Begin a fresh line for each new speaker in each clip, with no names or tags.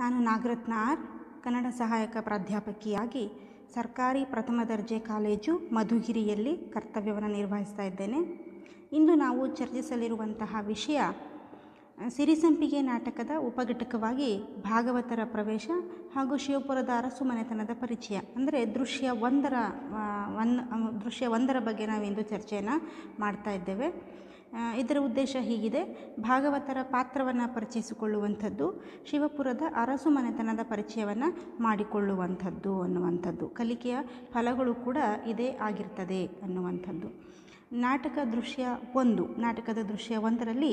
ನಾನು ನಾಗರತ್ನ ಆರ್ ಕನ್ನಡ ಸಹಾಯಕ ಪ್ರಾಧ್ಯಾಪಕಿಯಾಗಿ ಸರ್ಕಾರಿ ಪ್ರಥಮ ದರ್ಜೆ ಕಾಲೇಜು ಮಧುಗಿರಿಯಲ್ಲಿ ಕರ್ತವ್ಯವನ್ನು ನಿರ್ವಹಿಸ್ತಾ ಇದ್ದೇನೆ ಇಂದು ನಾವು ಚರ್ಚಿಸಲಿರುವಂತಹ ವಿಷಯ ಸಿರಿಸಂಪಿಗೆ ನಾಟಕದ ಉಪಘಟಕವಾಗಿ ಭಾಗವತರ ಪ್ರವೇಶ ಹಾಗೂ ಶಿವಪುರದ ಅರಸು ಮನೆತನದ ಪರಿಚಯ ಅಂದರೆ ದೃಶ್ಯ ಒಂದರ ಒನ್ ದೃಶ್ಯ ಒಂದರ ಬಗ್ಗೆ ನಾವಿಂದು ಚರ್ಚೆಯನ್ನು ಮಾಡ್ತಾ ಇದ್ದೇವೆ ಇದರ ಉದ್ದೇಶ ಹೀಗಿದೆ ಭಾಗವತರ ಪಾತ್ರವನ್ನು ಪರಿಚಯಿಸಿಕೊಳ್ಳುವಂಥದ್ದು ಶಿವಪುರದ ಅರಸು ಮನೆತನದ ಪರಿಚಯವನ್ನು ಮಾಡಿಕೊಳ್ಳುವಂಥದ್ದು ಅನ್ನುವಂಥದ್ದು ಕಲಿಕೆಯ ಫಲಗಳು ಕೂಡ ಇದೇ ಆಗಿರ್ತದೆ ಅನ್ನುವಂಥದ್ದು ನಾಟಕ ದೃಶ್ಯ ಒಂದು ನಾಟಕದ ದೃಶ್ಯ ಒಂದರಲ್ಲಿ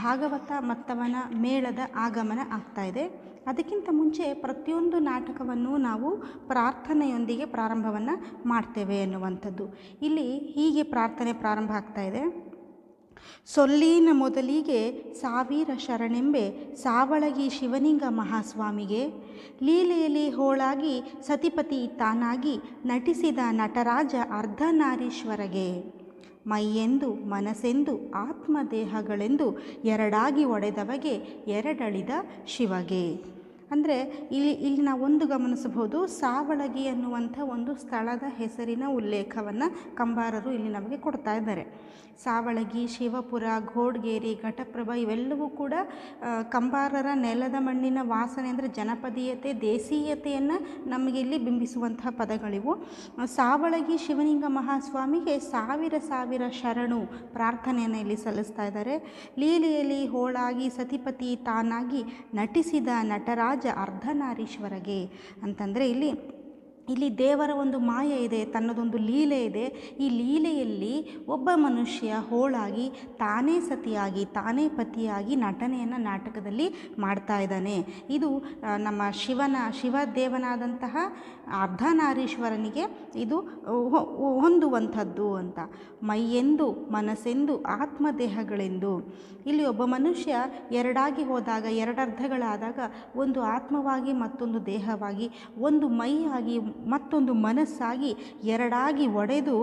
ಭಾಗವತ ಮತ್ತವನ ಮೇಳದ ಆಗಮನ ಆಗ್ತಾ ಇದೆ ಅದಕ್ಕಿಂತ ಮುಂಚೆ ಪ್ರತಿಯೊಂದು ನಾಟಕವನ್ನು ನಾವು ಪ್ರಾರ್ಥನೆಯೊಂದಿಗೆ ಪ್ರಾರಂಭವನ್ನು ಮಾಡ್ತೇವೆ ಅನ್ನುವಂಥದ್ದು ಇಲ್ಲಿ ಹೀಗೆ ಪ್ರಾರ್ಥನೆ ಪ್ರಾರಂಭ ಆಗ್ತಾ ಇದೆ ಸೊಲ್ಲೀನ ಮೊದಲಿಗೆ ಸಾವಿರ ಶರಣೆಂಬೆ ಸಾವಳಗಿ ಶಿವನಿಂಗ ಮಹಾಸ್ವಾಮಿಗೆ ಲೀಲೆಯಲ್ಲಿ ಹೋಳಾಗಿ ಸತಿಪತಿ ತಾನಾಗಿ ನಟಿಸಿದ ನಟರಾಜ ಅರ್ಧನಾರೀಶ್ವರಗೆ ಮೈಯೆಂದು ಮನಸೆಂದು ಆತ್ಮದೇಹಗಳೆಂದು ಎರಡಾಗಿ ಒಡೆದವಗೆ ಎರಡಳಿದ ಶಿವಗೆ ಅಂದರೆ ಇಲ್ಲಿ ಇಲ್ಲಿ ನಾವು ಒಂದು ಗಮನಿಸಬಹುದು ಸಾವಳಗಿ ಅನ್ನುವಂಥ ಒಂದು ಸ್ಥಳದ ಹೆಸರಿನ ಉಲ್ಲೇಖವನ್ನು ಕಂಬಾರರು ಇಲ್ಲಿ ನಮಗೆ ಕೊಡ್ತಾ ಇದ್ದಾರೆ ಸಾವಳಗಿ ಶಿವಪುರ ಘೋಡ್ಗೇರಿ ಘಟಪ್ರಭಾ ಇವೆಲ್ಲವೂ ಕೂಡ ಕಂಬಾರರ ನೆಲದ ಮಣ್ಣಿನ ವಾಸನೆ ಅಂದರೆ ಜನಪದೀಯತೆ ದೇಸೀಯತೆಯನ್ನು ನಮಗೆ ಇಲ್ಲಿ ಬಿಂಬಿಸುವಂತಹ ಪದಗಳಿವು ಸಾವಳಗಿ ಶಿವಲಿಂಗ ಮಹಾಸ್ವಾಮಿಗೆ ಸಾವಿರ ಸಾವಿರ ಶರಣು ಪ್ರಾರ್ಥನೆಯನ್ನು ಇಲ್ಲಿ ಸಲ್ಲಿಸ್ತಾ ಇದ್ದಾರೆ ಲೀಲೆಯಲ್ಲಿ ಹೋಳಾಗಿ ಸತಿಪತಿ ತಾನಾಗಿ ನಟಿಸಿದ ನಟರಾಜ ರಾಜ ಅರ್ಧನಾರೀಶ್ವರಗೆ ಅಂತಂದರೆ ಇಲ್ಲಿ ಇಲ್ಲಿ ದೇವರ ಒಂದು ಮಾಯ ಇದೆ ತನ್ನದೊಂದು ಲೀಲೆ ಇದೆ ಈ ಲೀಲೆಯಲ್ಲಿ ಒಬ್ಬ ಮನುಷ್ಯ ಹೋಳಾಗಿ ತಾನೇ ಸತಿಯಾಗಿ ತಾನೇ ಪತಿಯಾಗಿ ನಟನೆಯನ್ನು ನಾಟಕದಲ್ಲಿ ಮಾಡ್ತಾ ಇದ್ದಾನೆ ಇದು ನಮ್ಮ ಶಿವನ ದೇವನಾದಂತಹ ಅರ್ಧನಾರೀಶ್ವರನಿಗೆ ಇದು ಹೊಂದುವಂಥದ್ದು ಅಂತ ಮೈಯೆಂದು ಮನಸ್ಸೆಂದು ಆತ್ಮದೇಹಗಳೆಂದು ಇಲ್ಲಿ ಒಬ್ಬ ಮನುಷ್ಯ ಎರಡಾಗಿ ಹೋದಾಗ ಎರಡರ್ಧಗಳಾದಾಗ ಒಂದು ಆತ್ಮವಾಗಿ ಮತ್ತೊಂದು ದೇಹವಾಗಿ ಒಂದು ಮೈಯಾಗಿ ಮತ್ತೊಂದು ಮನಸ್ಸಾಗಿ ಎರಡಾಗಿ ಒಡೆದು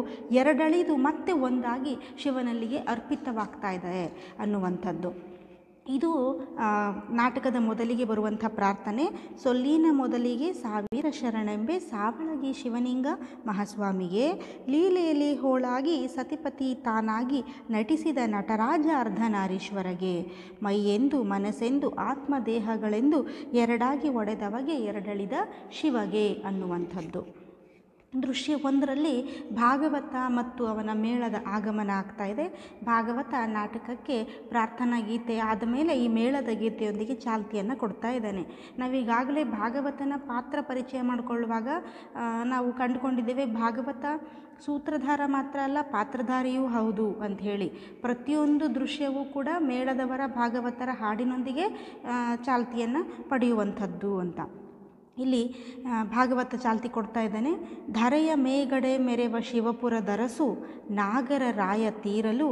ಎರಡಳಿದು ಮತ್ತೆ ಒಂದಾಗಿ ಶಿವನಲ್ಲಿಗೆ ಅರ್ಪಿತವಾಗ್ತಾ ಇದೆ ಅನ್ನುವಂಥದ್ದು ಇದು ನಾಟಕದ ಮೊದಲಿಗೆ ಬರುವಂಥ ಪ್ರಾರ್ಥನೆ ಸೊಲ್ಲಿನ ಮೊದಲಿಗೆ ಸಾವಿರ ಶರಣೆಂಬೆ ಸಾವಳಗಿ ಶಿವನಿಂಗ ಮಹಾಸ್ವಾಮಿಗೆ ಲೀಲೆಯಲ್ಲಿ ಹೋಳಾಗಿ ಸತಿಪತಿ ತಾನಾಗಿ ನಟಿಸಿದ ನಟರಾಜ ಅರ್ಧನಾರೀಶ್ವರಗೆ ಮೈಯೆಂದು ಮನಸ್ಸೆಂದು ಆತ್ಮದೇಹಗಳೆಂದು ಎರಡಾಗಿ ಒಡೆದವಗೆ ಎರಡಳಿದ ಶಿವಗೆ ಅನ್ನುವಂಥದ್ದು ದೃಶ್ಯ ಒಂದರಲ್ಲಿ ಭಾಗವತ ಮತ್ತು ಅವನ ಮೇಳದ ಆಗಮನ ಆಗ್ತಾ ಇದೆ ಭಾಗವತ ನಾಟಕಕ್ಕೆ ಪ್ರಾರ್ಥನಾ ಗೀತೆ ಆದಮೇಲೆ ಈ ಮೇಳದ ಗೀತೆಯೊಂದಿಗೆ ಚಾಲ್ತಿಯನ್ನು ಕೊಡ್ತಾ ಇದ್ದಾನೆ ನಾವೀಗಾಗಲೇ ಭಾಗವತನ ಪಾತ್ರ ಪರಿಚಯ ಮಾಡಿಕೊಳ್ಳುವಾಗ ನಾವು ಕಂಡುಕೊಂಡಿದ್ದೇವೆ ಭಾಗವತ ಸೂತ್ರಧಾರ ಮಾತ್ರ ಅಲ್ಲ ಪಾತ್ರಧಾರಿಯೂ ಹೌದು ಅಂತ ಹೇಳಿ ಪ್ರತಿಯೊಂದು ದೃಶ್ಯವೂ ಕೂಡ ಮೇಳದವರ ಭಾಗವತರ ಹಾಡಿನೊಂದಿಗೆ ಚಾಲ್ತಿಯನ್ನು ಪಡೆಯುವಂಥದ್ದು ಅಂತ ಇಲ್ಲಿ ಭಾಗವತ ಚಾಲ್ತಿ ಕೊಡ್ತಾ ಇದ್ದಾನೆ ಧರೆಯ ಮೇಗಡೆ ಮೆರೆವ ಶಿವಪುರ ದರಸು ನಾಗರ ರಾಯ ತೀರಲು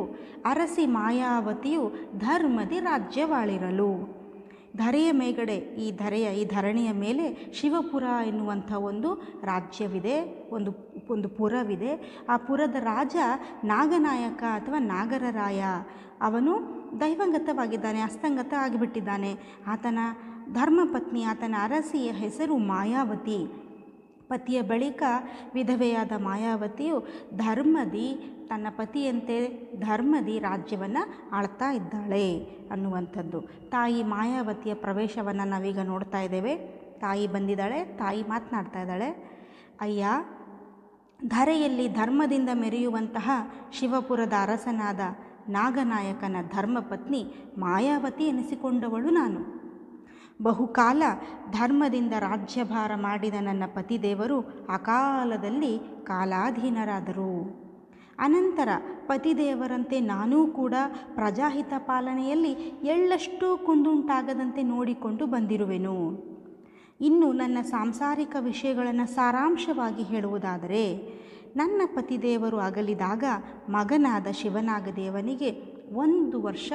ಅರಸಿ ಮಾಯಾವತಿಯು ಧರ್ಮದಿ ರಾಜ್ಯವಾಳಿರಲು ಧರೆಯ ಮೇಗಡೆ ಈ ಧರೆಯ ಈ ಧರಣಿಯ ಮೇಲೆ ಶಿವಪುರ ಎನ್ನುವಂಥ ಒಂದು ರಾಜ್ಯವಿದೆ ಒಂದು ಒಂದು ಪುರವಿದೆ ಆ ಪುರದ ರಾಜ ನಾಗನಾಯಕ ಅಥವಾ ನಾಗರರಾಯ ಅವನು ದೈವಂಗತವಾಗಿದ್ದಾನೆ ಅಸ್ತಂಗತ ಆಗಿಬಿಟ್ಟಿದ್ದಾನೆ ಆತನ ಧರ್ಮಪತ್ನಿ ಆತನ ಅರಸಿಯ ಹೆಸರು ಮಾಯಾವತಿ ಪತಿಯ ಬಳಿಕ ವಿಧವೆಯಾದ ಮಾಯಾವತಿಯು ಧರ್ಮದಿ ತನ್ನ ಪತಿಯಂತೆ ಧರ್ಮದಿ ರಾಜ್ಯವನ್ನು ಆಳ್ತಾ ಇದ್ದಾಳೆ ಅನ್ನುವಂಥದ್ದು ತಾಯಿ ಮಾಯಾವತಿಯ ಪ್ರವೇಶವನ್ನು ನಾವೀಗ ನೋಡ್ತಾ ಇದ್ದೇವೆ ತಾಯಿ ಬಂದಿದ್ದಾಳೆ ತಾಯಿ ಮಾತನಾಡ್ತಾ ಇದ್ದಾಳೆ ಅಯ್ಯ ಧರೆಯಲ್ಲಿ ಧರ್ಮದಿಂದ ಮೆರೆಯುವಂತಹ ಶಿವಪುರದ ಅರಸನಾದ ನಾಗನಾಯಕನ ಧರ್ಮಪತ್ನಿ ಮಾಯಾವತಿ ಎನಿಸಿಕೊಂಡವಳು ನಾನು ಬಹುಕಾಲ ಧರ್ಮದಿಂದ ರಾಜ್ಯಭಾರ ಮಾಡಿದ ನನ್ನ ಪತಿದೇವರು ಅಕಾಲದಲ್ಲಿ ಕಾಲಾಧೀನರಾದರು ಅನಂತರ ಪತಿದೇವರಂತೆ ನಾನೂ ಕೂಡ ಪ್ರಜಾಹಿತ ಪಾಲನೆಯಲ್ಲಿ ಎಳ್ಳಷ್ಟು ಕುಂದುಂಟಾಗದಂತೆ ನೋಡಿಕೊಂಡು ಬಂದಿರುವೆನು ಇನ್ನು ನನ್ನ ಸಾಂಸಾರಿಕ ವಿಷಯಗಳನ್ನು ಸಾರಾಂಶವಾಗಿ ಹೇಳುವುದಾದರೆ ನನ್ನ ಪತಿದೇವರು ಅಗಲಿದಾಗ ಮಗನಾದ ಶಿವನಾಗದೇವನಿಗೆ ಒಂದು ವರ್ಷ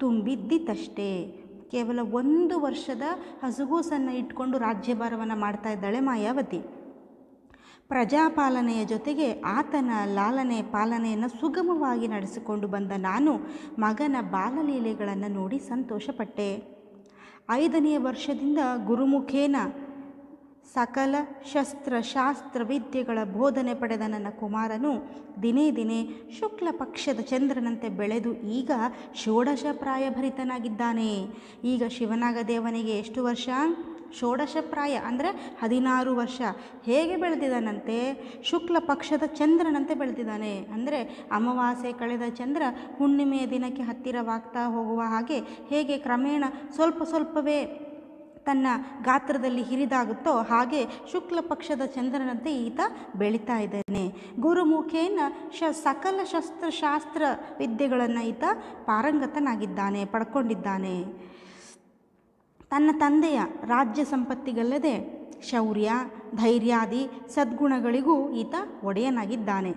ತುಂಬಿದ್ದಿತಷ್ಟೇ ಕೇವಲ ಒಂದು ವರ್ಷದ ಹಸುಗೂಸನ್ನು ಇಟ್ಕೊಂಡು ರಾಜ್ಯಭಾರವನ್ನು ಮಾಡ್ತಾ ಇದ್ದಾಳೆ ಮಾಯಾವತಿ ಪ್ರಜಾಪಾಲನೆಯ ಜೊತೆಗೆ ಆತನ ಲಾಲನೆ ಪಾಲನೆಯನ್ನು ಸುಗಮವಾಗಿ ನಡೆಸಿಕೊಂಡು ಬಂದ ನಾನು ಮಗನ ಬಾಲಲೀಲೆಗಳನ್ನು ನೋಡಿ ಸಂತೋಷಪಟ್ಟೆ ಐದನೆಯ ವರ್ಷದಿಂದ ಗುರುಮುಖೇನ ಸಕಲ ಶಸ್ತ್ರ ಶಾಸ್ತ್ರ ವಿದ್ಯೆಗಳ ಬೋಧನೆ ಪಡೆದ ನನ್ನ ಕುಮಾರನು ದಿನೇ ದಿನೇ ಶುಕ್ಲ ಪಕ್ಷದ ಚಂದ್ರನಂತೆ ಬೆಳೆದು ಈಗ ಷೋಡಶ ಪ್ರಾಯಭರಿತನಾಗಿದ್ದಾನೆ ಈಗ ಶಿವನಾಗದೇವನಿಗೆ ಎಷ್ಟು ವರ್ಷ ಷೋಡಶ ಪ್ರಾಯ ಅಂದರೆ ಹದಿನಾರು ವರ್ಷ ಹೇಗೆ ಬೆಳೆದಿದ್ದಾನಂತೆ ಶುಕ್ಲ ಪಕ್ಷದ ಚಂದ್ರನಂತೆ ಬೆಳೆದಿದ್ದಾನೆ ಅಂದರೆ ಅಮಾವಾಸ್ಯೆ ಕಳೆದ ಚಂದ್ರ ಹುಣ್ಣಿಮೆಯ ದಿನಕ್ಕೆ ಹತ್ತಿರವಾಗ್ತಾ ಹೋಗುವ ಹಾಗೆ ಹೇಗೆ ಕ್ರಮೇಣ ಸ್ವಲ್ಪ ಸ್ವಲ್ಪವೇ ತನ್ನ ಗಾತ್ರದಲ್ಲಿ ಹಿರಿದಾಗುತ್ತೋ ಹಾಗೆ ಶುಕ್ಲ ಪಕ್ಷದ ಚಂದ್ರನಂತೆ ಈತ ಬೆಳೀತಾ ಇದ್ದಾನೆ ಗುರುಮುಖೇನ ಶ ಸಕಲ ಶಸ್ತ್ರಶಾಸ್ತ್ರ ವಿದ್ಯೆಗಳನ್ನು ಈತ ಪಾರಂಗತನಾಗಿದ್ದಾನೆ ಪಡ್ಕೊಂಡಿದ್ದಾನೆ ತನ್ನ ತಂದೆಯ ರಾಜ್ಯ ಸಂಪತ್ತಿಗಲ್ಲದೆ ಶೌರ್ಯ ಧೈರ್ಯಾದಿ ಸದ್ಗುಣಗಳಿಗೂ ಈತ ಒಡೆಯನಾಗಿದ್ದಾನೆ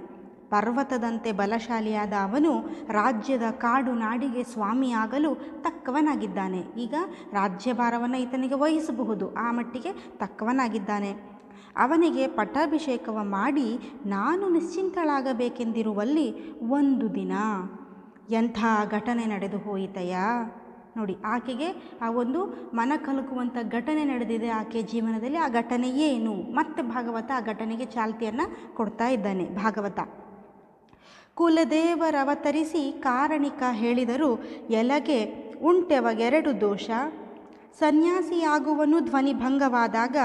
ಪರ್ವತದಂತೆ ಬಲಶಾಲಿಯಾದ ಅವನು ರಾಜ್ಯದ ಕಾಡು ನಾಡಿಗೆ ಸ್ವಾಮಿಯಾಗಲು ತಕ್ಕವನಾಗಿದ್ದಾನೆ ಈಗ ರಾಜ್ಯಭಾರವನ್ನು ಈತನಿಗೆ ವಹಿಸಬಹುದು ಆ ಮಟ್ಟಿಗೆ ತಕ್ಕವನಾಗಿದ್ದಾನೆ ಅವನಿಗೆ ಪಟ್ಟಾಭಿಷೇಕವ ಮಾಡಿ ನಾನು ನಿಶ್ಚಿಂತಳಾಗಬೇಕೆಂದಿರುವಲ್ಲಿ ಒಂದು ದಿನ ಎಂಥ ಘಟನೆ ನಡೆದು ಹೋಯಿತಯ್ಯ ನೋಡಿ ಆಕೆಗೆ ಆ ಒಂದು ಮನ ಕಲುಕುವಂಥ ಘಟನೆ ನಡೆದಿದೆ ಆಕೆ ಜೀವನದಲ್ಲಿ ಆ ಘಟನೆ ಏನು ಮತ್ತೆ ಭಾಗವತ ಆ ಘಟನೆಗೆ ಚಾಲ್ತಿಯನ್ನು ಕೊಡ್ತಾ ಇದ್ದಾನೆ ಭಾಗವತ ಕುಲದೇವರವತರಿಸಿ ಕಾರಣಿಕ ಹೇಳಿದರು ಎಲಗೆ ಉಂಟೆವಗೆರಡು ದೋಷ ಸನ್ಯಾಸಿಯಾಗುವನು ಧ್ವನಿಭಂಗವಾದಾಗ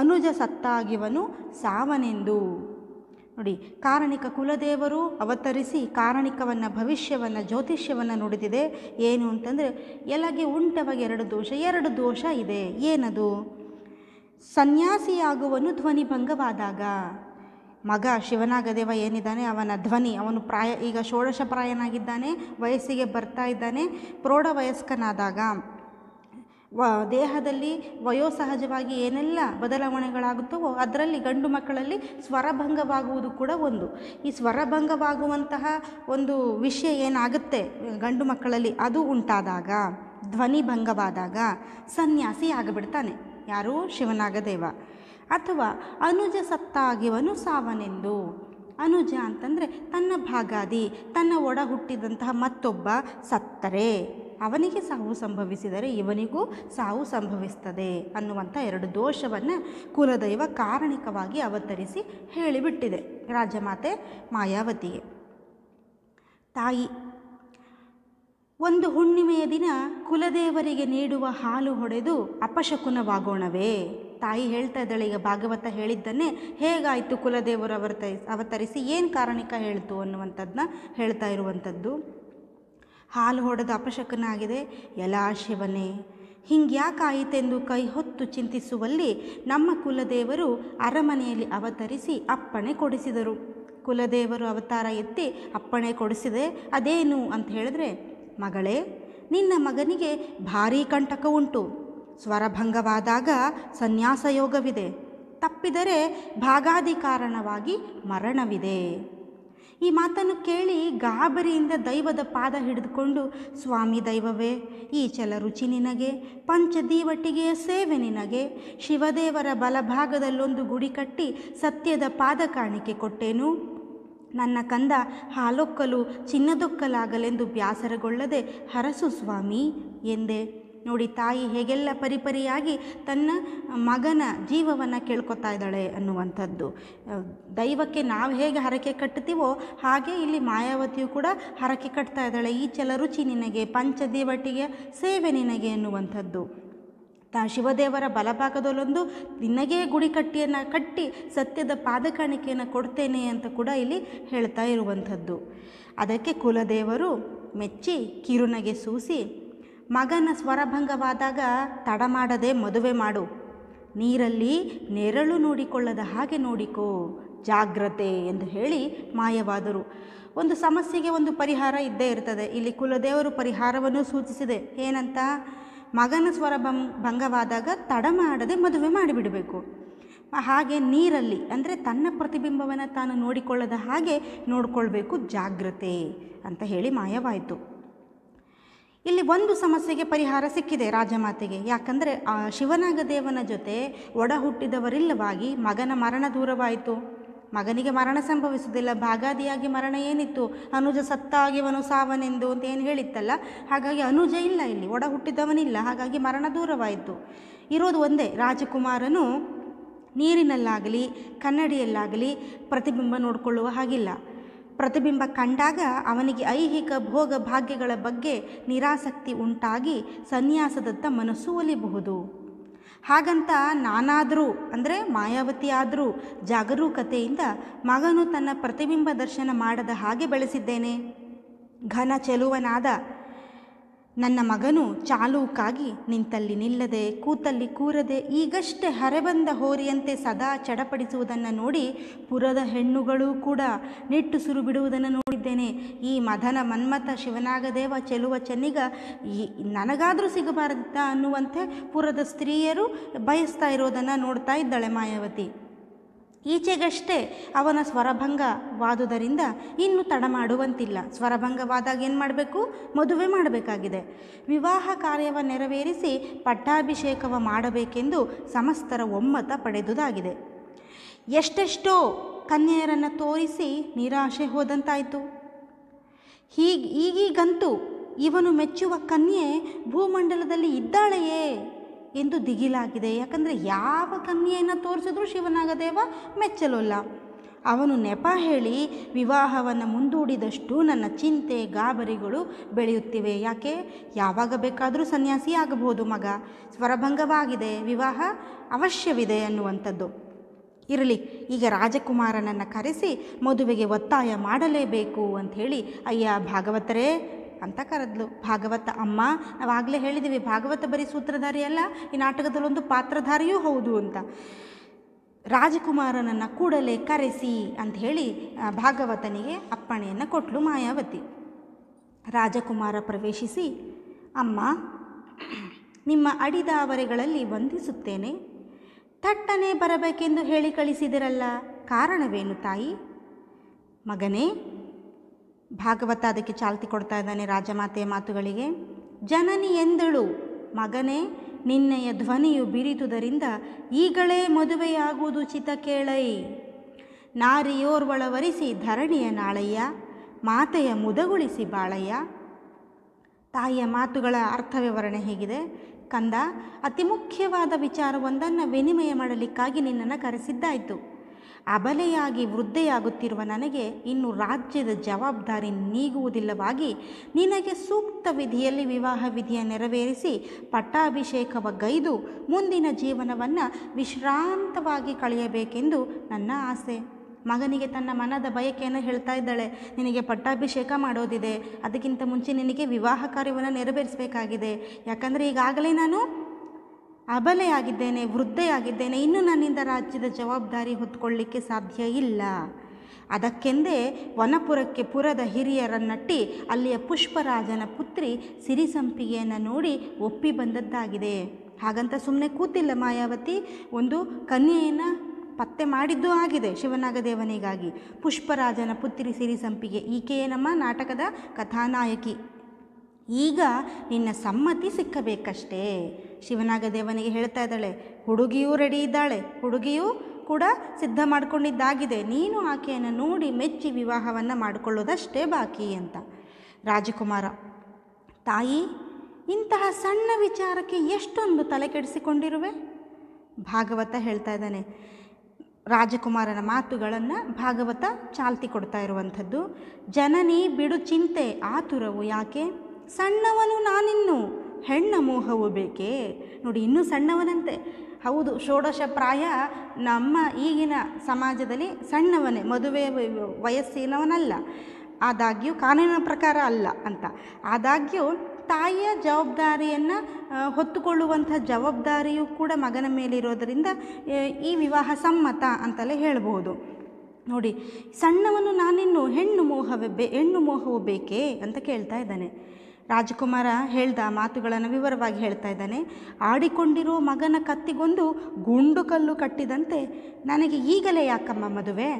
ಅನುಜ ಸತ್ತಾಗಿವನು ಸಾವನೆಂದು ನೋಡಿ ಕಾರಣಿಕ ಕುಲದೇವರು ಅವತರಿಸಿ ಕಾರಣಿಕವನ್ನು ಭವಿಷ್ಯವನ್ನು ಜ್ಯೋತಿಷ್ಯವನ್ನು ನುಡಿದಿದೆ ಏನು ಅಂತಂದರೆ ಎಲಗೆ ಉಂಟವಾಗಿ ಎರಡು ದೋಷ ಎರಡು ದೋಷ ಇದೆ ಏನದು ಸನ್ಯಾಸಿಯಾಗುವನು ಧ್ವನಿಭಂಗವಾದಾಗ ಮಗ ಶಿವನಾಗದೇವ ಏನಿದ್ದಾನೆ ಅವನ ಧ್ವನಿ ಅವನು ಪ್ರಾಯ ಈಗ ಷೋಡಶ ವಯಸ್ಸಿಗೆ ಬರ್ತಾ ಇದ್ದಾನೆ ಪ್ರೌಢ ವಯಸ್ಕನಾದಾಗ ವ ದೇಹದಲ್ಲಿ ವಯೋಸಹಜವಾಗಿ ಏನೆಲ್ಲ ಬದಲಾವಣೆಗಳಾಗುತ್ತವೋ ಅದರಲ್ಲಿ ಗಂಡು ಮಕ್ಕಳಲ್ಲಿ ಸ್ವರಭಂಗವಾಗುವುದು ಕೂಡ ಒಂದು ಈ ಸ್ವರಭಂಗವಾಗುವಂತಹ ಒಂದು ವಿಷಯ ಏನಾಗುತ್ತೆ ಗಂಡು ಮಕ್ಕಳಲ್ಲಿ ಅದು ಉಂಟಾದಾಗ ಧ್ವನಿಭಂಗವಾದಾಗ ಸನ್ಯಾಸಿ ಆಗಿಬಿಡ್ತಾನೆ ಯಾರು ಶಿವನಾಗದೇವ ಅಥವಾ ಅನುಜ ಸತ್ತಾಗಿವನು ಸಾವನೆಂದು ಅನುಜ ಅಂತಂದರೆ ತನ್ನ ಭಾಗಾದಿ ತನ್ನ ಒಡ ಹುಟ್ಟಿದಂತಹ ಮತ್ತೊಬ್ಬ ಸತ್ತರೆ ಅವನಿಗೆ ಸಾವು ಸಂಭವಿಸಿದರೆ ಇವನಿಗೂ ಸಾವು ಸಂಭವಿಸ್ತದೆ ಅನ್ನುವಂಥ ಎರಡು ದೋಷವನ್ನು ಕುಲದೈವ ಕಾರಣಿಕವಾಗಿ ಅವತರಿಸಿ ಹೇಳಿಬಿಟ್ಟಿದೆ ರಾಜಮಾತೆ ಮಾಯಾವತಿಗೆ ತಾಯಿ ಒಂದು ಹುಣ್ಣಿಮೆಯ ದಿನ ಕುಲದೇವರಿಗೆ ನೀಡುವ ಹಾಲು ಹೊಡೆದು ಅಪಶಕುನವಾಗೋಣವೇ ತಾಯಿ ಹೇಳ್ತಾ ಇದ್ದಾಳೆ ಈಗ ಭಾಗವತ ಹೇಳಿದ್ದನ್ನೇ ಹೇಗಾಯಿತು ಕುಲದೇವರು ಅವತರಿ ಅವತರಿಸಿ ಏನು ಕಾರಣಿಕ ಹೇಳ್ತು ಅನ್ನುವಂಥದ್ದನ್ನ ಹೇಳ್ತಾ ಇರುವಂಥದ್ದು ಹಾಲು ಹೊಡೆದ ಅಪಶಕನಾಗಿದೆ ಎಲ್ಲ ಶಿವನೇ ಹಿಂಗ್ಯಾಕಾಯಿತೆಂದು ಕೈ ಹೊತ್ತು ಚಿಂತಿಸುವಲ್ಲಿ ನಮ್ಮ ಕುಲದೇವರು ಅರಮನೆಯಲ್ಲಿ ಅವತರಿಸಿ ಅಪ್ಪಣೆ ಕೊಡಿಸಿದರು ಕುಲದೇವರು ಅವತಾರ ಎತ್ತಿ ಅಪ್ಪಣೆ ಕೊಡಿಸಿದೆ ಅದೇನು ಅಂತ ಹೇಳಿದ್ರೆ ಮಗಳೇ ನಿನ್ನ ಮಗನಿಗೆ ಭಾರೀ ಕಂಟಕ ಉಂಟು ಸ್ವರಭಂಗವಾದಾಗ ಸನ್ಯಾಸ ಯೋಗವಿದೆ ತಪ್ಪಿದರೆ ಭಾಗಾಧಿಕಾರಣವಾಗಿ ಮರಣವಿದೆ ಈ ಮಾತನ್ನು ಕೇಳಿ ಗಾಬರಿಯಿಂದ ದೈವದ ಪಾದ ಹಿಡಿದುಕೊಂಡು ಸ್ವಾಮಿ ದೈವವೇ ಈ ಚಲ ರುಚಿ ನಿನಗೆ ಪಂಚದೀವಟಿಗೆಯ ಸೇವೆ ನಿನಗೆ ಶಿವದೇವರ ಬಲಭಾಗದಲ್ಲೊಂದು ಗುಡಿ ಕಟ್ಟಿ ಸತ್ಯದ ಪಾದ ಕಾಣಿಕೆ ಕೊಟ್ಟೇನು ನನ್ನ ಕಂದ ಹಾಲೊಕ್ಕಲು ಚಿನ್ನದೊಕ್ಕಲಾಗಲೆಂದು ಬ್ಯಾಸರಗೊಳ್ಳದೆ ಹರಸು ಸ್ವಾಮಿ ಎಂದೆ ನೋಡಿ ತಾಯಿ ಹೇಗೆಲ್ಲ ಪರಿಪರಿಯಾಗಿ ತನ್ನ ಮಗನ ಜೀವವನ್ನು ಕೇಳ್ಕೊತಾ ಇದ್ದಾಳೆ ಅನ್ನುವಂಥದ್ದು ದೈವಕ್ಕೆ ನಾವು ಹೇಗೆ ಹರಕೆ ಕಟ್ತೀವೋ ಹಾಗೆ ಇಲ್ಲಿ ಮಾಯಾವತಿಯು ಕೂಡ ಹರಕೆ ಕಟ್ತಾ ಇದ್ದಾಳೆ ಈ ಚಲ ರುಚಿ ನಿನಗೆ ಪಂಚದೇವಟಿಗೆ ಸೇವೆ ನಿನಗೆ ಅನ್ನುವಂಥದ್ದು ತ ಶಿವದೇವರ ಬಲಭಾಗದಲ್ಲೊಂದು ನಿನಗೆ ಗುಡಿ ಕಟ್ಟಿಯನ್ನು ಕಟ್ಟಿ ಸತ್ಯದ ಪಾದಕಾಣಿಕೆಯನ್ನು ಕೊಡ್ತೇನೆ ಅಂತ ಕೂಡ ಇಲ್ಲಿ ಹೇಳ್ತಾ ಇರುವಂಥದ್ದು ಅದಕ್ಕೆ ಕುಲದೇವರು ಮೆಚ್ಚಿ ಕಿರುನಗೆ ಸೂಸಿ ಮಗನ ಸ್ವರಭಂಗವಾದಾಗ ತಡ ಮಾಡದೆ ಮದುವೆ ಮಾಡು ನೀರಲ್ಲಿ ನೆರಳು ನೋಡಿಕೊಳ್ಳದ ಹಾಗೆ ನೋಡಿಕೋ ಜಾಗ್ರತೆ ಎಂದು ಹೇಳಿ ಮಾಯವಾದರು ಒಂದು ಸಮಸ್ಯೆಗೆ ಒಂದು ಪರಿಹಾರ ಇದ್ದೇ ಇರ್ತದೆ ಇಲ್ಲಿ ಕುಲದೇವರು ಪರಿಹಾರವನ್ನು ಸೂಚಿಸಿದೆ ಏನಂತ ಮಗನ ಸ್ವರ ಭಂಗವಾದಾಗ ತಡ ಮಾಡದೆ ಮದುವೆ ಮಾಡಿಬಿಡಬೇಕು ಹಾಗೆ ನೀರಲ್ಲಿ ಅಂದರೆ ತನ್ನ ಪ್ರತಿಬಿಂಬವನ್ನು ತಾನು ನೋಡಿಕೊಳ್ಳದ ಹಾಗೆ ನೋಡಿಕೊಳ್ಬೇಕು ಜಾಗ್ರತೆ ಅಂತ ಹೇಳಿ ಮಾಯವಾಯಿತು ಇಲ್ಲಿ ಒಂದು ಸಮಸ್ಯೆಗೆ ಪರಿಹಾರ ಸಿಕ್ಕಿದೆ ರಾಜಮಾತೆಗೆ ಯಾಕಂದರೆ ಆ ಶಿವನಾಗದೇವನ ಜೊತೆ ಒಡ ಹುಟ್ಟಿದವರಿಲ್ಲವಾಗಿ ಮಗನ ಮರಣ ದೂರವಾಯಿತು ಮಗನಿಗೆ ಮರಣ ಸಂಭವಿಸುವುದಿಲ್ಲ ಭಾಗಾದಿಯಾಗಿ ಮರಣ ಏನಿತ್ತು ಅನುಜ ಸತ್ತಾಗಿವನು ಸಾವನೆಂದು ಅಂತ ಏನು ಹೇಳಿತ್ತಲ್ಲ ಹಾಗಾಗಿ ಅನುಜ ಇಲ್ಲ ಇಲ್ಲಿ ಒಡ ಹುಟ್ಟಿದವನಿಲ್ಲ ಹಾಗಾಗಿ ಮರಣ ದೂರವಾಯಿತು ಇರೋದು ಒಂದೇ ರಾಜಕುಮಾರನು ನೀರಿನಲ್ಲಾಗಲಿ ಕನ್ನಡಿಯಲ್ಲಾಗಲಿ ಪ್ರತಿಬಿಂಬ ನೋಡಿಕೊಳ್ಳುವ ಹಾಗಿಲ್ಲ ಪ್ರತಿಬಿಂಬ ಕಂಡಾಗ ಅವನಿಗೆ ಐಹಿಕ ಭೋಗ ಭಾಗ್ಯಗಳ ಬಗ್ಗೆ ನಿರಾಸಕ್ತಿ ಉಂಟಾಗಿ ಸನ್ಯಾಸದತ್ತ ಮನಸ್ಸು ಒಲಿಬಹುದು ಹಾಗಂತ ನಾನಾದರೂ ಅಂದರೆ ಮಾಯಾವತಿಯಾದರೂ ಜಾಗರೂಕತೆಯಿಂದ ಮಗನು ತನ್ನ ಪ್ರತಿಬಿಂಬ ದರ್ಶನ ಮಾಡದ ಹಾಗೆ ಬೆಳೆಸಿದ್ದೇನೆ ಘನ ಚೆಲುವನಾದ ನನ್ನ ಮಗನು ಚಾಲೂಕಾಗಿ ನಿಂತಲ್ಲಿ ನಿಲ್ಲದೆ ಕೂತಲ್ಲಿ ಕೂರದೆ ಈಗಷ್ಟೇ ಹರೆಬಂದ ಹೋರಿಯಂತೆ ಸದಾ ಚಡಪಡಿಸುವುದನ್ನು ನೋಡಿ ಪುರದ ಹೆಣ್ಣುಗಳೂ ಕೂಡ ನಿಟ್ಟುಸುರು ಬಿಡುವುದನ್ನು ನೋಡಿದ್ದೇನೆ ಈ ಮದನ ಮನ್ಮಥ ಶಿವನಾಗದೇವ ಚೆಲುವ ಚೆನ್ನಿಗ ಈ ನನಗಾದರೂ ಸಿಗಬಾರದಿತ್ತ ಅನ್ನುವಂತೆ ಪುರದ ಸ್ತ್ರೀಯರು ಬಯಸ್ತಾ ಇರೋದನ್ನು ನೋಡ್ತಾ ಇದ್ದಾಳೆ ಮಾಯಾವತಿ ಈಚೆಗಷ್ಟೇ ಅವನ ಸ್ವರಭಂಗವಾದುದರಿಂದ ಇನ್ನು ತಡ ಮಾಡುವಂತಿಲ್ಲ ಸ್ವರಭಂಗವಾದಾಗ ಏನು ಮಾಡಬೇಕು ಮದುವೆ ಮಾಡಬೇಕಾಗಿದೆ ವಿವಾಹ ಕಾರ್ಯವ ನೆರವೇರಿಸಿ ಪಟ್ಟಾಭಿಷೇಕವ ಮಾಡಬೇಕೆಂದು ಸಮಸ್ತರ ಒಮ್ಮತ ಪಡೆದುದಾಗಿದೆ ಎಷ್ಟೆಷ್ಟೋ ಕನ್ಯೆಯರನ್ನು ತೋರಿಸಿ ನಿರಾಶೆ ಹೋದಂತಾಯಿತು ಹೀಗೆ ಈಗೀಗಂತೂ ಇವನು ಮೆಚ್ಚುವ ಕನ್ಯೆ ಭೂಮಂಡಲದಲ್ಲಿ ಇದ್ದಾಳೆಯೇ ಎಂದು ದಿಗಿಲಾಗಿದೆ ಯಾಕಂದರೆ ಯಾವ ಕನ್ಯೆಯನ್ನು ತೋರಿಸಿದ್ರೂ ಶಿವನಾಗದೇವ ಮೆಚ್ಚಲೊಲ್ಲ ಅವನು ನೆಪ ಹೇಳಿ ವಿವಾಹವನ್ನು ಮುಂದೂಡಿದಷ್ಟು ನನ್ನ ಚಿಂತೆ ಗಾಬರಿಗಳು ಬೆಳೆಯುತ್ತಿವೆ ಯಾಕೆ ಯಾವಾಗ ಬೇಕಾದರೂ ಸನ್ಯಾಸಿ ಆಗಬಹುದು ಮಗ ಸ್ವರಭಂಗವಾಗಿದೆ ವಿವಾಹ ಅವಶ್ಯವಿದೆ ಅನ್ನುವಂಥದ್ದು ಇರಲಿ ಈಗ ರಾಜಕುಮಾರನನ್ನು ಕರೆಸಿ ಮದುವೆಗೆ ಒತ್ತಾಯ ಮಾಡಲೇಬೇಕು ಅಂಥೇಳಿ ಅಯ್ಯ ಭಾಗವತರೇ ಅಂತ ಕರೆದ್ಲು ಭಾಗವತ ಅಮ್ಮ ನಾವಾಗಲೇ ಹೇಳಿದ್ದೀವಿ ಭಾಗವತ ಬರೀ ಸೂತ್ರಧಾರಿ ಅಲ್ಲ ಈ ನಾಟಕದಲ್ಲೊಂದು ಪಾತ್ರಧಾರಿಯೂ ಹೌದು ಅಂತ ರಾಜಕುಮಾರನನ್ನು ಕೂಡಲೇ ಕರೆಸಿ ಅಂತ ಹೇಳಿ ಭಾಗವತನಿಗೆ ಅಪ್ಪಣೆಯನ್ನು ಕೊಟ್ಲು ಮಾಯಾವತಿ ರಾಜಕುಮಾರ ಪ್ರವೇಶಿಸಿ ಅಮ್ಮ ನಿಮ್ಮ ಅಡಿದಾವರೆಗಳಲ್ಲಿ ವಂದಿಸುತ್ತೇನೆ ತಟ್ಟನೆ ಬರಬೇಕೆಂದು ಹೇಳಿ ಕಳಿಸಿದಿರಲ್ಲ ಕಾರಣವೇನು ತಾಯಿ ಮಗನೇ ಭಾಗವತ ಅದಕ್ಕೆ ಚಾಲ್ತಿ ಕೊಡ್ತಾ ಇದ್ದಾನೆ ರಾಜಮಾತೆಯ ಮಾತುಗಳಿಗೆ ಜನನಿ ಎಂದಳು ಮಗನೇ ನಿನ್ನೆಯ ಧ್ವನಿಯು ಬಿರಿತುದರಿಂದ ಈಗಲೇ ಮದುವೆಯಾಗುವುದು ಚಿತ ಕೇಳೈ ನಾರಿಯೋರ್ವಳವರಿಸಿ ಧರಣಿಯ ನಾಳಯ್ಯ ಮಾತೆಯ ಮುದಗುಳಿಸಿ ಬಾಳಯ್ಯ ತಾಯಿಯ ಮಾತುಗಳ ಅರ್ಥ ವಿವರಣೆ ಹೇಗಿದೆ ಕಂದ ಅತಿ ಮುಖ್ಯವಾದ ವಿಚಾರವೊಂದನ್ನು ವಿನಿಮಯ ಮಾಡಲಿಕ್ಕಾಗಿ ನಿನ್ನನ್ನು ಕರೆಸಿದ್ದಾಯಿತು ಅಬಲೆಯಾಗಿ ವೃದ್ಧೆಯಾಗುತ್ತಿರುವ ನನಗೆ ಇನ್ನು ರಾಜ್ಯದ ಜವಾಬ್ದಾರಿ ನೀಗುವುದಿಲ್ಲವಾಗಿ ನಿನಗೆ ಸೂಕ್ತ ವಿಧಿಯಲ್ಲಿ ವಿವಾಹ ವಿಧಿಯ ನೆರವೇರಿಸಿ ಪಟ್ಟಾಭಿಷೇಕವ ಗೈದು ಮುಂದಿನ ಜೀವನವನ್ನು ವಿಶ್ರಾಂತವಾಗಿ ಕಳೆಯಬೇಕೆಂದು ನನ್ನ ಆಸೆ ಮಗನಿಗೆ ತನ್ನ ಮನದ ಬಯಕೆಯನ್ನು ಹೇಳ್ತಾ ಇದ್ದಾಳೆ ನಿನಗೆ ಪಟ್ಟಾಭಿಷೇಕ ಮಾಡೋದಿದೆ ಅದಕ್ಕಿಂತ ಮುಂಚೆ ನಿನಗೆ ವಿವಾಹ ಕಾರ್ಯವನ್ನು ನೆರವೇರಿಸಬೇಕಾಗಿದೆ ಯಾಕಂದರೆ ಈಗಾಗಲೇ ನಾನು ಅಬಲೆಯಾಗಿದ್ದೇನೆ ವೃದ್ಧೆಯಾಗಿದ್ದೇನೆ ಇನ್ನೂ ನನ್ನಿಂದ ರಾಜ್ಯದ ಜವಾಬ್ದಾರಿ ಹೊತ್ಕೊಳ್ಳಿಕ್ಕೆ ಸಾಧ್ಯ ಇಲ್ಲ ಅದಕ್ಕೆಂದೇ ವನಪುರಕ್ಕೆ ಪುರದ ಹಿರಿಯರನ್ನಟ್ಟಿ ಅಲ್ಲಿಯ ಪುಷ್ಪರಾಜನ ಪುತ್ರಿ ಸಿರಿಸಂಪಿಗೆಯನ್ನು ನೋಡಿ ಒಪ್ಪಿ ಬಂದದ್ದಾಗಿದೆ ಹಾಗಂತ ಸುಮ್ಮನೆ ಕೂತಿಲ್ಲ ಮಾಯಾವತಿ ಒಂದು ಕನ್ಯೆಯನ್ನು ಪತ್ತೆ ಮಾಡಿದ್ದೂ ಆಗಿದೆ ಶಿವನಾಗದೇವನಿಗಾಗಿ ಪುಷ್ಪರಾಜನ ಪುತ್ರಿ ಸಿರಿಸಂಪಿಗೆ ಈಕೆಯೇ ನಮ್ಮ ನಾಟಕದ ಕಥಾನಾಯಕಿ ಈಗ ನಿನ್ನ ಸಮ್ಮತಿ ಸಿಕ್ಕಬೇಕಷ್ಟೇ ಶಿವನಾಗ ದೇವನಿಗೆ ಹೇಳ್ತಾ ಇದ್ದಾಳೆ ಹುಡುಗಿಯೂ ರೆಡಿ ಇದ್ದಾಳೆ ಹುಡುಗಿಯೂ ಕೂಡ ಸಿದ್ಧ ಮಾಡಿಕೊಂಡಿದ್ದಾಗಿದೆ ನೀನು ಆಕೆಯನ್ನು ನೋಡಿ ಮೆಚ್ಚಿ ವಿವಾಹವನ್ನು ಮಾಡಿಕೊಳ್ಳೋದಷ್ಟೇ ಬಾಕಿ ಅಂತ ರಾಜಕುಮಾರ ತಾಯಿ ಇಂತಹ ಸಣ್ಣ ವಿಚಾರಕ್ಕೆ ಎಷ್ಟೊಂದು ತಲೆ ಕೆಡಿಸಿಕೊಂಡಿರುವೆ ಭಾಗವತ ಹೇಳ್ತಾ ಇದ್ದಾನೆ ರಾಜಕುಮಾರನ ಮಾತುಗಳನ್ನು ಭಾಗವತ ಚಾಲ್ತಿ ಕೊಡ್ತಾ ಇರುವಂಥದ್ದು ಜನನಿ ಬಿಡು ಚಿಂತೆ ಆತುರವು ಯಾಕೆ ಸಣ್ಣವನು ನಾನಿನ್ನು ಹೆಣ್ಣ ಮೋಹವು ಬೇಕೇ ನೋಡಿ ಇನ್ನೂ ಸಣ್ಣವನಂತೆ ಹೌದು ಷೋಡಶ ಪ್ರಾಯ ನಮ್ಮ ಈಗಿನ ಸಮಾಜದಲ್ಲಿ ಸಣ್ಣವನೇ ಮದುವೆ ವಯಸ್ಸಿನವನಲ್ಲ ಆದಾಗ್ಯೂ ಕಾನೂನಿನ ಪ್ರಕಾರ ಅಲ್ಲ ಅಂತ ಆದಾಗ್ಯೂ ತಾಯಿಯ ಜವಾಬ್ದಾರಿಯನ್ನು ಹೊತ್ತುಕೊಳ್ಳುವಂಥ ಜವಾಬ್ದಾರಿಯೂ ಕೂಡ ಮಗನ ಮೇಲಿರೋದರಿಂದ ಈ ವಿವಾಹ ಸಮ್ಮತ ಅಂತಲೇ ಹೇಳಬಹುದು ನೋಡಿ ಸಣ್ಣವನು ನಾನಿನ್ನು ಹೆಣ್ಣು ಮೋಹವೇ ಬೇ ಹೆಣ್ಣು ಮೋಹವು ಬೇಕೇ ಅಂತ ಕೇಳ್ತಾ ಇದ್ದಾನೆ ರಾಜಕುಮಾರ ಹೇಳ್ದ ಮಾತುಗಳನ್ನು ವಿವರವಾಗಿ ಹೇಳ್ತಾ ಇದ್ದಾನೆ ಆಡಿಕೊಂಡಿರೋ ಮಗನ ಕತ್ತಿಗೊಂದು ಗುಂಡು ಕಲ್ಲು ಕಟ್ಟಿದಂತೆ ನನಗೆ ಈಗಲೇ ಯಾಕಮ್ಮ ಮದುವೆ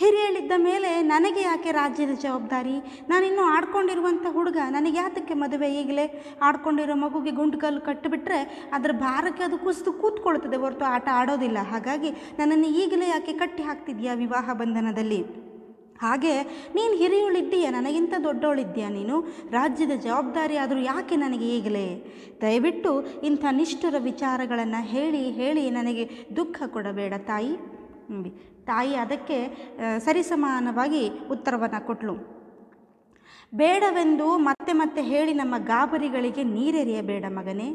ಹಿರಿಯಳಿದ್ದ ಮೇಲೆ ನನಗೆ ಯಾಕೆ ರಾಜ್ಯದ ಜವಾಬ್ದಾರಿ ನಾನಿನ್ನೂ ಆಡ್ಕೊಂಡಿರುವಂಥ ಹುಡುಗ ನನಗೆ ಯಾತಕ್ಕೆ ಮದುವೆ ಈಗಲೇ ಆಡ್ಕೊಂಡಿರೋ ಮಗುಗೆ ಗುಂಡು ಕಲ್ಲು ಕಟ್ಟಿಬಿಟ್ರೆ ಅದರ ಭಾರಕ್ಕೆ ಅದು ಕುಸಿದು ಕೂತ್ಕೊಳ್ತದೆ ಹೊರತು ಆಟ ಆಡೋದಿಲ್ಲ ಹಾಗಾಗಿ ನನ್ನನ್ನು ಈಗಲೇ ಯಾಕೆ ಕಟ್ಟಿ ಹಾಕ್ತಿದ್ಯಾ ವಿವಾಹ ಬಂಧನದಲ್ಲಿ ಹಾಗೆ ನೀನು ಹಿರಿಯವಳಿದ್ದೀಯ ನನಗಿಂತ ದೊಡ್ಡವಳಿದ್ದೀಯ ನೀನು ರಾಜ್ಯದ ಜವಾಬ್ದಾರಿ ಆದರೂ ಯಾಕೆ ನನಗೆ ಈಗಲೇ ದಯವಿಟ್ಟು ಇಂಥ ನಿಷ್ಠುರ ವಿಚಾರಗಳನ್ನು ಹೇಳಿ ಹೇಳಿ ನನಗೆ ದುಃಖ ಕೊಡಬೇಡ ತಾಯಿ ತಾಯಿ ಅದಕ್ಕೆ ಸರಿಸಮಾನವಾಗಿ ಉತ್ತರವನ್ನು ಕೊಟ್ಟಳು ಬೇಡವೆಂದು ಮತ್ತೆ ಮತ್ತೆ ಹೇಳಿ ನಮ್ಮ ಗಾಬರಿಗಳಿಗೆ ಬೇಡ ಮಗನೇ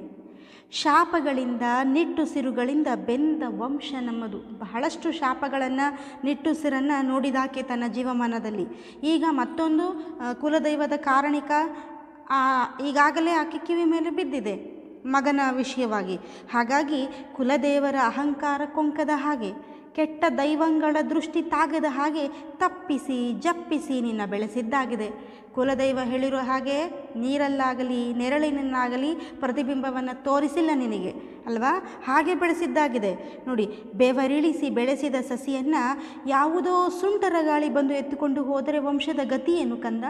ಶಾಪಗಳಿಂದ ನಿಟ್ಟುಸಿರುಗಳಿಂದ ಬೆಂದ ವಂಶ ನಮ್ಮದು ಬಹಳಷ್ಟು ಶಾಪಗಳನ್ನು ನಿಟ್ಟುಸಿರನ್ನು ನೋಡಿದಾಕೆ ತನ್ನ ಜೀವಮಾನದಲ್ಲಿ ಈಗ ಮತ್ತೊಂದು ಕುಲದೈವದ ಕಾರಣಿಕ ಈಗಾಗಲೇ ಆಕೆ ಕಿವಿ ಮೇಲೆ ಬಿದ್ದಿದೆ ಮಗನ ವಿಷಯವಾಗಿ ಹಾಗಾಗಿ ಕುಲದೇವರ ಅಹಂಕಾರ ಕೊಂಕದ ಹಾಗೆ ಕೆಟ್ಟ ದೈವಂಗಳ ದೃಷ್ಟಿ ತಾಗದ ಹಾಗೆ ತಪ್ಪಿಸಿ ಜಪ್ಪಿಸಿ ನಿನ್ನ ಬೆಳೆಸಿದ್ದಾಗಿದೆ ಕುಲದೈವ ಹೇಳಿರೋ ಹಾಗೆ ನೀರಲ್ಲಾಗಲಿ ನೆರಳಿನನ್ನಾಗಲಿ ಪ್ರತಿಬಿಂಬವನ್ನು ತೋರಿಸಿಲ್ಲ ನಿನಗೆ ಅಲ್ವಾ ಹಾಗೆ ಬೆಳೆಸಿದ್ದಾಗಿದೆ ನೋಡಿ ಬೆವರಿಳಿಸಿ ಬೆಳೆಸಿದ ಸಸಿಯನ್ನು ಯಾವುದೋ ಸುಂಟರ ಗಾಳಿ ಬಂದು ಎತ್ತುಕೊಂಡು ಹೋದರೆ ವಂಶದ ಗತಿಯೇನು ಕಂದ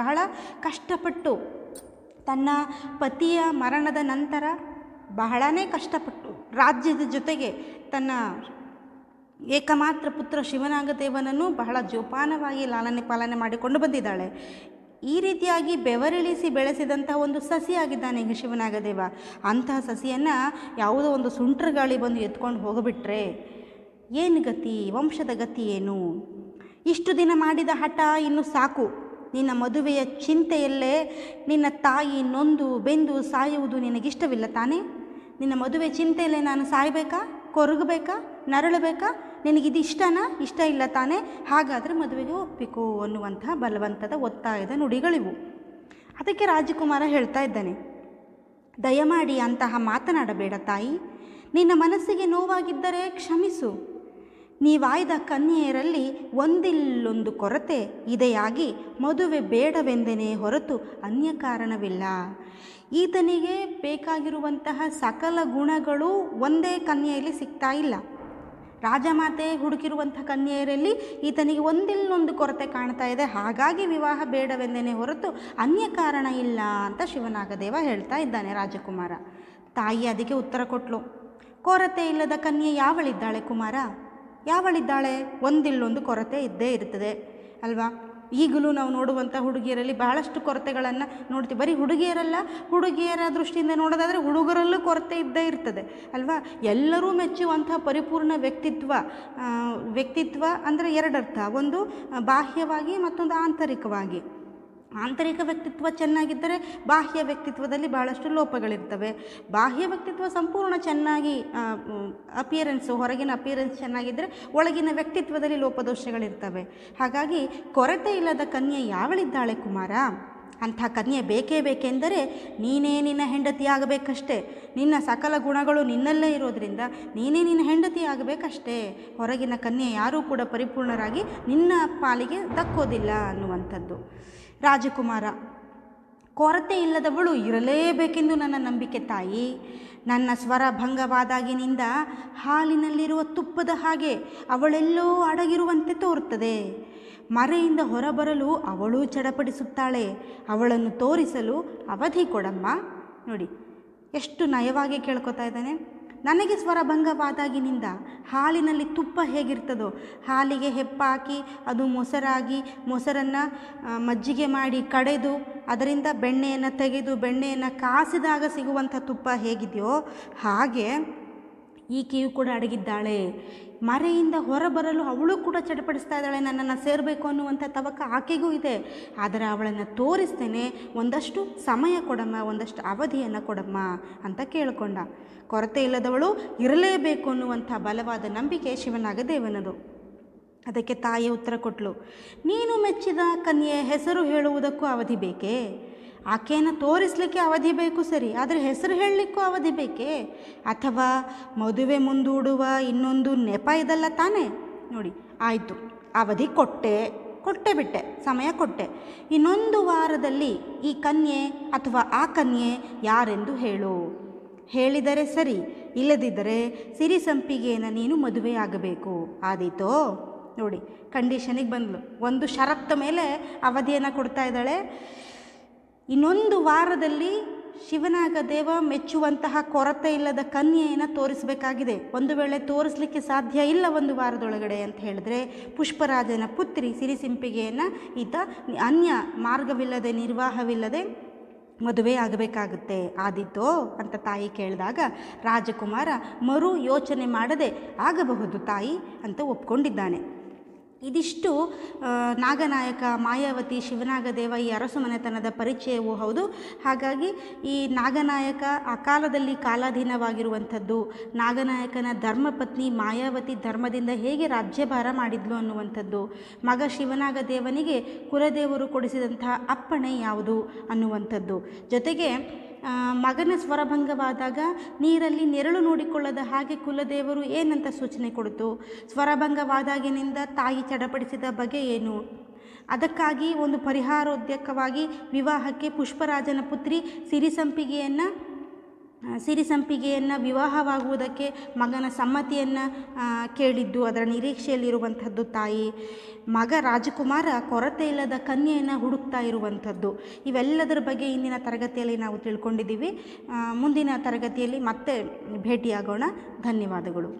ಬಹಳ ಕಷ್ಟಪಟ್ಟು ತನ್ನ ಪತಿಯ ಮರಣದ ನಂತರ ಬಹಳನೇ ಕಷ್ಟಪಟ್ಟು ರಾಜ್ಯದ ಜೊತೆಗೆ ತನ್ನ ಏಕಮಾತ್ರ ಪುತ್ರ ಶಿವನಾಗದೇವನನ್ನು ಬಹಳ ಜೋಪಾನವಾಗಿ ಲಾಲನೆ ಪಾಲನೆ ಮಾಡಿಕೊಂಡು ಬಂದಿದ್ದಾಳೆ ಈ ರೀತಿಯಾಗಿ ಬೆವರಿಳಿಸಿ ಬೆಳೆಸಿದಂತಹ ಒಂದು ಸಸಿಯಾಗಿದ್ದಾನೆ ಈಗ ಶಿವನಾಗದೇವ ಅಂತಹ ಸಸಿಯನ್ನು ಯಾವುದೋ ಒಂದು ಸುಂಟ್ರ ಗಾಳಿ ಬಂದು ಎತ್ಕೊಂಡು ಹೋಗಿಬಿಟ್ರೆ ಏನು ಗತಿ ವಂಶದ ಗತಿ ಏನು ಇಷ್ಟು ದಿನ ಮಾಡಿದ ಹಠ ಇನ್ನು ಸಾಕು ನಿನ್ನ ಮದುವೆಯ ಚಿಂತೆಯಲ್ಲೇ ನಿನ್ನ ತಾಯಿ ನೊಂದು ಬೆಂದು ಸಾಯುವುದು ನಿನಗಿಷ್ಟವಿಲ್ಲ ತಾನೇ ನಿನ್ನ ಮದುವೆ ಚಿಂತೆಯಲ್ಲೇ ನಾನು ಸಾಯಬೇಕಾ ಕೊರಗಬೇಕಾ ನರಳಬೇಕಾ ನಿನಗಿದು ಇಷ್ಟನಾ ಇಷ್ಟ ಇಲ್ಲ ತಾನೇ ಹಾಗಾದರೆ ಮದುವೆಗೆ ಒಪ್ಪಿಕು ಅನ್ನುವಂತಹ ಬಲವಂತದ ಒತ್ತಾಯದ ನುಡಿಗಳಿವು ಅದಕ್ಕೆ ರಾಜಕುಮಾರ ಹೇಳ್ತಾ ಇದ್ದಾನೆ ದಯಮಾಡಿ ಅಂತಹ ಮಾತನಾಡಬೇಡ ತಾಯಿ ನಿನ್ನ ಮನಸ್ಸಿಗೆ ನೋವಾಗಿದ್ದರೆ ಕ್ಷಮಿಸು ನೀವಾಯ್ದ ಕನ್ಯೆಯರಲ್ಲಿ ಒಂದಿಲ್ಲೊಂದು ಕೊರತೆ ಇದೆಯಾಗಿ ಮದುವೆ ಬೇಡವೆಂದನೇ ಹೊರತು ಅನ್ಯ ಕಾರಣವಿಲ್ಲ ಈತನಿಗೆ ಬೇಕಾಗಿರುವಂತಹ ಸಕಲ ಗುಣಗಳು ಒಂದೇ ಕನ್ಯೆಯಲ್ಲಿ ಸಿಗ್ತಾ ಇಲ್ಲ ರಾಜಮಾತೆ ಹುಡುಕಿರುವಂಥ ಕನ್ಯೆಯರಲ್ಲಿ ಈತನಿಗೆ ಒಂದಿಲ್ಲೊಂದು ಕೊರತೆ ಕಾಣ್ತಾ ಇದೆ ಹಾಗಾಗಿ ವಿವಾಹ ಬೇಡವೆಂದೇನೆ ಹೊರತು ಅನ್ಯ ಕಾರಣ ಇಲ್ಲ ಅಂತ ಶಿವನಾಗದೇವ ಹೇಳ್ತಾ ಇದ್ದಾನೆ ರಾಜಕುಮಾರ ತಾಯಿ ಅದಕ್ಕೆ ಉತ್ತರ ಕೊಟ್ಲು ಕೊರತೆ ಇಲ್ಲದ ಕನ್ಯೆ ಯಾವಳಿದ್ದಾಳೆ ಕುಮಾರ ಯಾವಳಿದ್ದಾಳೆ ಒಂದಿಲ್ಲೊಂದು ಕೊರತೆ ಇದ್ದೇ ಇರ್ತದೆ ಅಲ್ವಾ ಈಗಲೂ ನಾವು ನೋಡುವಂಥ ಹುಡುಗಿಯರಲ್ಲಿ ಬಹಳಷ್ಟು ಕೊರತೆಗಳನ್ನು ನೋಡ್ತೀವಿ ಬರೀ ಹುಡುಗಿಯರಲ್ಲ ಹುಡುಗಿಯರ ದೃಷ್ಟಿಯಿಂದ ನೋಡೋದಾದರೆ ಹುಡುಗರಲ್ಲೂ ಕೊರತೆ ಇದ್ದೇ ಇರ್ತದೆ ಅಲ್ವಾ ಎಲ್ಲರೂ ಮೆಚ್ಚುವಂಥ ಪರಿಪೂರ್ಣ ವ್ಯಕ್ತಿತ್ವ ವ್ಯಕ್ತಿತ್ವ ಅಂದರೆ ಎರಡರ್ಥ ಒಂದು ಬಾಹ್ಯವಾಗಿ ಮತ್ತೊಂದು ಆಂತರಿಕವಾಗಿ ಆಂತರಿಕ ವ್ಯಕ್ತಿತ್ವ ಚೆನ್ನಾಗಿದ್ದರೆ ಬಾಹ್ಯ ವ್ಯಕ್ತಿತ್ವದಲ್ಲಿ ಬಹಳಷ್ಟು ಲೋಪಗಳಿರ್ತವೆ ಬಾಹ್ಯ ವ್ಯಕ್ತಿತ್ವ ಸಂಪೂರ್ಣ ಚೆನ್ನಾಗಿ ಅಪಿಯರೆನ್ಸು ಹೊರಗಿನ ಅಪಿಯರೆನ್ಸ್ ಚೆನ್ನಾಗಿದ್ದರೆ ಒಳಗಿನ ವ್ಯಕ್ತಿತ್ವದಲ್ಲಿ ಲೋಪದೋಷಗಳಿರ್ತವೆ ಹಾಗಾಗಿ ಕೊರತೆ ಇಲ್ಲದ ಕನ್ಯೆ ಯಾವಳಿದ್ದಾಳೆ ಕುಮಾರ ಅಂಥ ಕನ್ಯೆ ಬೇಕೇ ಬೇಕೆಂದರೆ ನೀನೇ ನಿನ್ನ ಹೆಂಡತಿ ಆಗಬೇಕಷ್ಟೇ ನಿನ್ನ ಸಕಲ ಗುಣಗಳು ನಿನ್ನಲ್ಲೇ ಇರೋದರಿಂದ ನೀನೇ ನಿನ್ನ ಹೆಂಡತಿ ಆಗಬೇಕಷ್ಟೇ ಹೊರಗಿನ ಕನ್ಯೆ ಯಾರೂ ಕೂಡ ಪರಿಪೂರ್ಣರಾಗಿ ನಿನ್ನ ಪಾಲಿಗೆ ದಕ್ಕೋದಿಲ್ಲ ಅನ್ನುವಂಥದ್ದು ರಾಜಕುಮಾರ ಕೊರತೆ ಇಲ್ಲದವಳು ಇರಲೇಬೇಕೆಂದು ನನ್ನ ನಂಬಿಕೆ ತಾಯಿ ನನ್ನ ಸ್ವರ ಭಂಗವಾದಾಗಿನಿಂದ ಹಾಲಿನಲ್ಲಿರುವ ತುಪ್ಪದ ಹಾಗೆ ಅವಳೆಲ್ಲೋ ಅಡಗಿರುವಂತೆ ತೋರುತ್ತದೆ ಮರೆಯಿಂದ ಹೊರಬರಲು ಅವಳೂ ಚಡಪಡಿಸುತ್ತಾಳೆ ಅವಳನ್ನು ತೋರಿಸಲು ಅವಧಿ ಕೊಡಮ್ಮ ನೋಡಿ ಎಷ್ಟು ನಯವಾಗಿ ಕೇಳ್ಕೊತಾ ಇದ್ದಾನೆ ನನಗೆ ಸ್ವರಭಂಗವಾದಾಗಿನಿಂದ ಹಾಲಿನಲ್ಲಿ ತುಪ್ಪ ಹೇಗಿರ್ತದೋ ಹಾಲಿಗೆ ಹೆಪ್ಪಾಕಿ ಅದು ಮೊಸರಾಗಿ ಮೊಸರನ್ನು ಮಜ್ಜಿಗೆ ಮಾಡಿ ಕಡೆದು ಅದರಿಂದ ಬೆಣ್ಣೆಯನ್ನು ತೆಗೆದು ಬೆಣ್ಣೆಯನ್ನು ಕಾಸಿದಾಗ ಸಿಗುವಂಥ ತುಪ್ಪ ಹೇಗಿದೆಯೋ ಹಾಗೆ ಈಕೆಯು ಕೂಡ ಅಡಗಿದ್ದಾಳೆ ಮರೆಯಿಂದ ಹೊರಬರಲು ಅವಳು ಕೂಡ ಚಟಪಡಿಸ್ತಾ ಇದ್ದಾಳೆ ನನ್ನನ್ನು ಸೇರಬೇಕು ಅನ್ನುವಂಥ ತವಕ ಆಕೆಗೂ ಇದೆ ಆದರೆ ಅವಳನ್ನು ತೋರಿಸ್ತೇನೆ ಒಂದಷ್ಟು ಸಮಯ ಕೊಡಮ್ಮ ಒಂದಷ್ಟು ಅವಧಿಯನ್ನು ಕೊಡಮ್ಮ ಅಂತ ಕೇಳಿಕೊಂಡ ಕೊರತೆ ಇಲ್ಲದವಳು ಇರಲೇಬೇಕು ಅನ್ನುವಂಥ ಬಲವಾದ ನಂಬಿಕೆ ಶಿವನಾಗ ದೇವನದು ಅದಕ್ಕೆ ತಾಯಿ ಉತ್ತರ ಕೊಟ್ಟಳು ನೀನು ಮೆಚ್ಚಿದ ಕನ್ಯೆಯ ಹೆಸರು ಹೇಳುವುದಕ್ಕೂ ಅವಧಿ ಬೇಕೇ ಆಕೆಯನ್ನು ತೋರಿಸಲಿಕ್ಕೆ ಅವಧಿ ಬೇಕು ಸರಿ ಆದರೆ ಹೆಸರು ಹೇಳಲಿಕ್ಕೂ ಅವಧಿ ಬೇಕೇ ಅಥವಾ ಮದುವೆ ಮುಂದೂಡುವ ಇನ್ನೊಂದು ನೆಪ ಇದಲ್ಲ ತಾನೇ ನೋಡಿ ಆಯಿತು ಅವಧಿ ಕೊಟ್ಟೆ ಕೊಟ್ಟೆ ಬಿಟ್ಟೆ ಸಮಯ ಕೊಟ್ಟೆ ಇನ್ನೊಂದು ವಾರದಲ್ಲಿ ಈ ಕನ್ಯೆ ಅಥವಾ ಆ ಕನ್ಯೆ ಯಾರೆಂದು ಹೇಳು ಹೇಳಿದರೆ ಸರಿ ಇಲ್ಲದಿದ್ದರೆ ಸಿರಿ ಸಂಪಿಗೆಯನ್ನು ನೀನು ಆಗಬೇಕು ಆದೀತೋ ನೋಡಿ ಕಂಡೀಷನಿಗೆ ಬಂದಳು ಒಂದು ಷರತ್ತ ಮೇಲೆ ಅವಧಿಯನ್ನು ಕೊಡ್ತಾ ಇದ್ದಾಳೆ ಇನ್ನೊಂದು ವಾರದಲ್ಲಿ ಶಿವನಾಗ ದೇವ ಮೆಚ್ಚುವಂತಹ ಕೊರತೆ ಇಲ್ಲದ ಕನ್ಯೆಯನ್ನು ತೋರಿಸಬೇಕಾಗಿದೆ ಒಂದು ವೇಳೆ ತೋರಿಸಲಿಕ್ಕೆ ಸಾಧ್ಯ ಇಲ್ಲ ಒಂದು ವಾರದೊಳಗಡೆ ಅಂತ ಹೇಳಿದ್ರೆ ಪುಷ್ಪರಾಜನ ಪುತ್ರಿ ಸಿರಿಸಿಂಪಿಗೆಯನ್ನು ಈತ ಅನ್ಯ ಮಾರ್ಗವಿಲ್ಲದೆ ನಿರ್ವಾಹವಿಲ್ಲದೆ ಮದುವೆ ಆಗಬೇಕಾಗುತ್ತೆ ಆದಿತ್ತೋ ಅಂತ ತಾಯಿ ಕೇಳಿದಾಗ ರಾಜಕುಮಾರ ಮರು ಯೋಚನೆ ಮಾಡದೆ ಆಗಬಹುದು ತಾಯಿ ಅಂತ ಒಪ್ಕೊಂಡಿದ್ದಾನೆ ಇದಿಷ್ಟು ನಾಗನಾಯಕ ಮಾಯಾವತಿ ಶಿವನಾಗದೇವ ಈ ಅರಸುಮನೆತನದ ಮನೆತನದ ಪರಿಚಯವೂ ಹೌದು ಹಾಗಾಗಿ ಈ ನಾಗನಾಯಕ ಆ ಕಾಲದಲ್ಲಿ ಕಾಲಾಧೀನವಾಗಿರುವಂಥದ್ದು ನಾಗನಾಯಕನ ಧರ್ಮಪತ್ನಿ ಮಾಯಾವತಿ ಧರ್ಮದಿಂದ ಹೇಗೆ ರಾಜ್ಯಭಾರ ಮಾಡಿದ್ಲು ಅನ್ನುವಂಥದ್ದು ಮಗ ಶಿವನಾಗದೇವನಿಗೆ ಕುಲದೇವರು ಕೊಡಿಸಿದಂತಹ ಅಪ್ಪಣೆ ಯಾವುದು ಅನ್ನುವಂಥದ್ದು ಜೊತೆಗೆ ಮಗನ ಸ್ವರಭಂಗವಾದಾಗ ನೀರಲ್ಲಿ ನೆರಳು ನೋಡಿಕೊಳ್ಳದ ಹಾಗೆ ಕುಲದೇವರು ಏನಂತ ಸೂಚನೆ ಕೊಡಿತು ಸ್ವರಭಂಗವಾದಾಗಿನಿಂದ ತಾಯಿ ಚಡಪಡಿಸಿದ ಬಗೆ ಏನು ಅದಕ್ಕಾಗಿ ಒಂದು ಪರಿಹಾರೋದ್ಯಕವಾಗಿ ವಿವಾಹಕ್ಕೆ ಪುಷ್ಪರಾಜನ ಪುತ್ರಿ ಸಿರಿಸಂಪಿಗೆಯನ್ನು ಸಿರಿಸಂಪಿಗೆಯನ್ನು ವಿವಾಹವಾಗುವುದಕ್ಕೆ ಮಗನ ಸಮ್ಮತಿಯನ್ನು ಕೇಳಿದ್ದು ಅದರ ನಿರೀಕ್ಷೆಯಲ್ಲಿರುವಂಥದ್ದು ತಾಯಿ ಮಗ ರಾಜಕುಮಾರ ಕೊರತೆ ಇಲ್ಲದ ಕನ್ಯೆಯನ್ನು ಹುಡುಕ್ತಾ ಇರುವಂಥದ್ದು ಇವೆಲ್ಲದರ ಬಗ್ಗೆ ಇಂದಿನ ತರಗತಿಯಲ್ಲಿ ನಾವು ತಿಳ್ಕೊಂಡಿದ್ದೀವಿ ಮುಂದಿನ ತರಗತಿಯಲ್ಲಿ ಮತ್ತೆ ಭೇಟಿಯಾಗೋಣ ಧನ್ಯವಾದಗಳು